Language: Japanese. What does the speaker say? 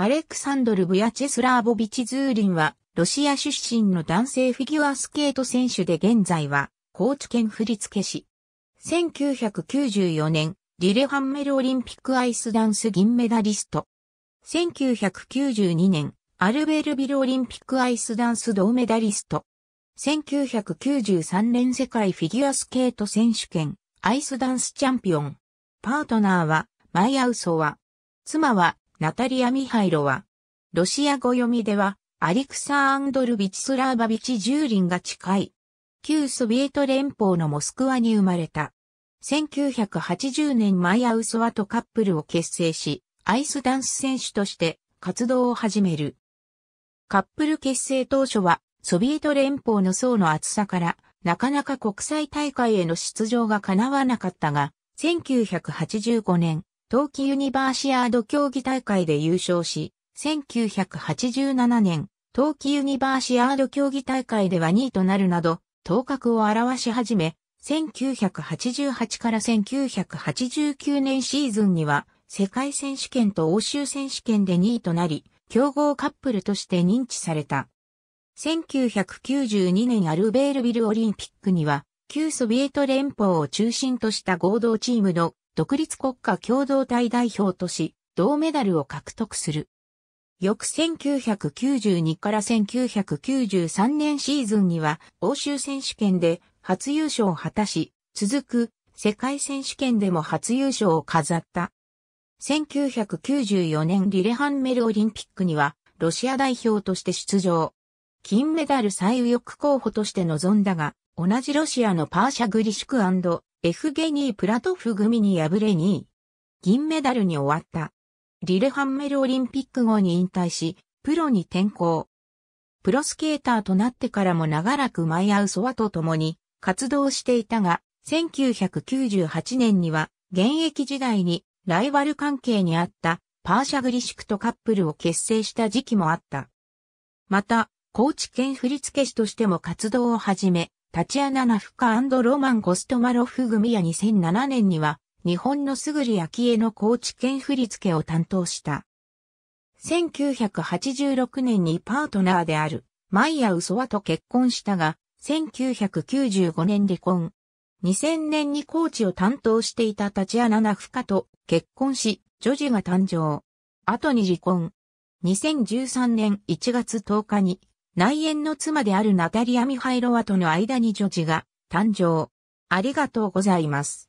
アレクサンドル・ブヤチェスラーボビチ・ズーリンは、ロシア出身の男性フィギュアスケート選手で現在は、高知県振付師。1994年、リレハンメルオリンピックアイスダンス銀メダリスト。1992年、アルベルビルオリンピックアイスダンス銅メダリスト。1993年世界フィギュアスケート選手権、アイスダンスチャンピオン。パートナーは、マイアウソワ。妻は、ナタリア・ミハイロは、ロシア語読みでは、アリクサーンドル・ビチスラーバビチ・ジューリンが近い。旧ソビエト連邦のモスクワに生まれた。1980年マイアウソワとカップルを結成し、アイスダンス選手として活動を始める。カップル結成当初は、ソビエト連邦の層の厚さから、なかなか国際大会への出場が叶わなかったが、1985年、冬季ユニバーシアード競技大会で優勝し、1987年、冬季ユニバーシアード競技大会では2位となるなど、頭角を表し始め、1988から1989年シーズンには、世界選手権と欧州選手権で2位となり、強豪カップルとして認知された。1992年アルベールビルオリンピックには、旧ソビエト連邦を中心とした合同チームの独立国家共同体代表とし、銅メダルを獲得する。翌1992から1993年シーズンには欧州選手権で初優勝を果たし、続く世界選手権でも初優勝を飾った。1994年リレハンメルオリンピックにはロシア代表として出場。金メダル最右翼候補として臨んだが、同じロシアのパーシャ・グリシュクエフゲニー・プラトフ組に敗れ2位。銀メダルに終わった。リレハンメルオリンピック後に引退し、プロに転向。プロスケーターとなってからも長らくマイアウソワと共に活動していたが、1998年には現役時代にライバル関係にあったパーシャグリシクとカップルを結成した時期もあった。また、高知県振付師としても活動を始め、タチアナ・ナフカロマン・ゴストマロフ組や2007年には、日本のすぐり昭恵の高知県振付を担当した。1986年にパートナーである、マイヤ・ウソワと結婚したが、1995年離婚。2000年にコーチを担当していたタチアナ・ナフカと結婚し、女児が誕生。後に離婚。2013年1月10日に内縁の妻であるナタリア・ミハイロワとの間に女児が誕生。ありがとうございます。